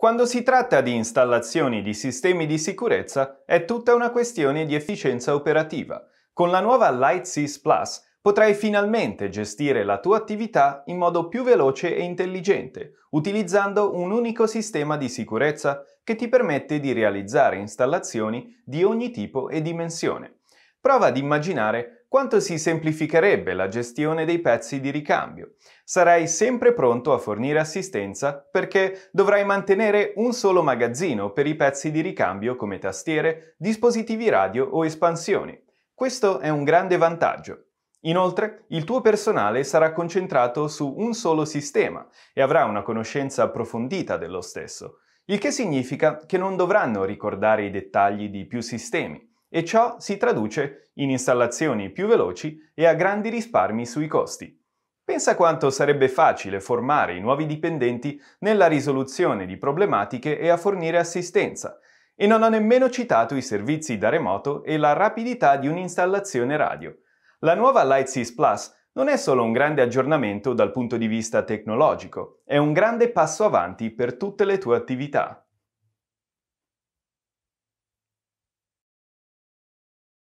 Quando si tratta di installazioni di sistemi di sicurezza è tutta una questione di efficienza operativa. Con la nuova LightSys Plus potrai finalmente gestire la tua attività in modo più veloce e intelligente, utilizzando un unico sistema di sicurezza che ti permette di realizzare installazioni di ogni tipo e dimensione. Prova ad immaginare quanto si semplificherebbe la gestione dei pezzi di ricambio. Sarai sempre pronto a fornire assistenza perché dovrai mantenere un solo magazzino per i pezzi di ricambio come tastiere, dispositivi radio o espansioni. Questo è un grande vantaggio. Inoltre, il tuo personale sarà concentrato su un solo sistema e avrà una conoscenza approfondita dello stesso, il che significa che non dovranno ricordare i dettagli di più sistemi e ciò si traduce in installazioni più veloci e a grandi risparmi sui costi. Pensa quanto sarebbe facile formare i nuovi dipendenti nella risoluzione di problematiche e a fornire assistenza. E non ho nemmeno citato i servizi da remoto e la rapidità di un'installazione radio. La nuova Lightsys Plus non è solo un grande aggiornamento dal punto di vista tecnologico, è un grande passo avanti per tutte le tue attività.